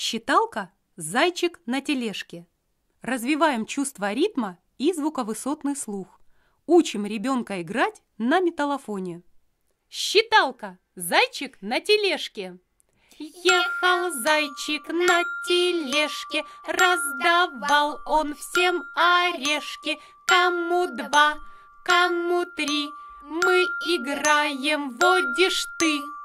Считалка – зайчик на тележке. Развиваем чувство ритма и звуковысотный слух. Учим ребенка играть на металлофоне. Считалка – зайчик на тележке. Ехал зайчик на тележке, раздавал он всем орешки. Кому два, кому три, мы играем, водишь ты.